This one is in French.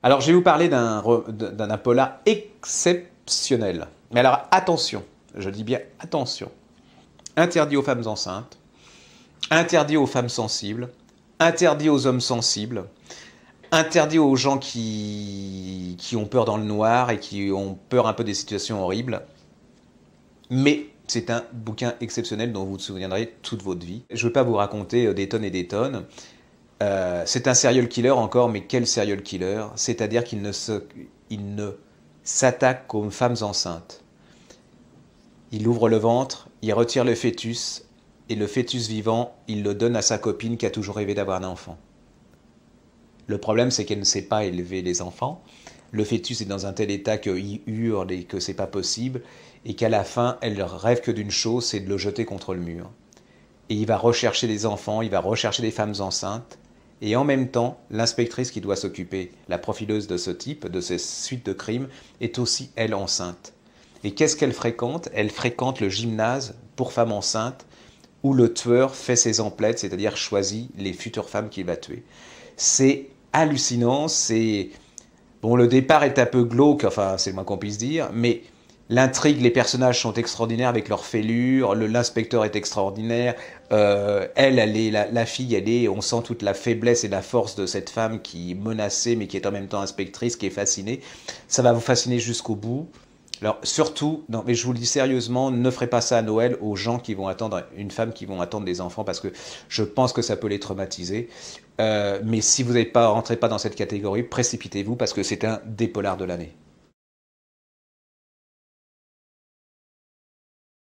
Alors, je vais vous parler d'un, d'un exceptionnel. Mais alors, attention, je dis bien attention. Interdit aux femmes enceintes, interdit aux femmes sensibles, interdit aux hommes sensibles, interdit aux gens qui, ont peur dans le noir et qui ont peur un peu des situations horribles. Mais c'est un bouquin exceptionnel dont vous vous souviendrez toute votre vie. Je ne vais pas vous raconter euh, des tonnes et des tonnes. Euh, c'est un serial killer encore, mais quel serial killer C'est-à-dire qu'il ne, s'attaque qu'aux femmes enceintes. Il ouvre le ventre, il retire le fœtus, et le fœtus vivant, il le donne à sa copine qui a toujours rêvé d'avoir un enfant. Le problème, c'est qu'elle ne sait pas élever les enfants. Le fœtus est dans un tel état qu'il hurle et que c'est pas possible, et qu'à la fin, elle rêve que d'une chose, c'est de le jeter contre le mur. Et il va rechercher des enfants, il va rechercher des femmes enceintes, et en même temps, l'inspectrice qui doit s'occuper, la profileuse de ce type, de ces suites de crimes, est aussi, elle, enceinte. Et qu'est-ce qu'elle fréquente Elle fréquente le gymnase pour femmes enceintes, où le tueur fait ses emplettes, c'est-à-dire choisit les futures femmes qu'il va tuer. C'est hallucinant, c'est... Bon, le départ est un peu glauque, enfin, c'est le moins qu'on puisse dire, mais L'intrigue, les personnages sont extraordinaires avec leur fêlure, l'inspecteur est extraordinaire, euh, elle, elle est, la, fille, elle est, on sent toute la faiblesse et la force de cette femme qui est menacée mais qui est en même temps inspectrice, qui est fascinée. Ça va vous fasciner jusqu'au bout. Alors surtout, non mais je vous le dis sérieusement, ne ferez pas ça à Noël aux gens qui vont attendre, une femme qui vont attendre des enfants parce que je pense que ça peut les traumatiser. Euh, mais si vous n'êtes pas rentrez pas dans cette catégorie, précipitez-vous parce que c'est un dépolard de l'année.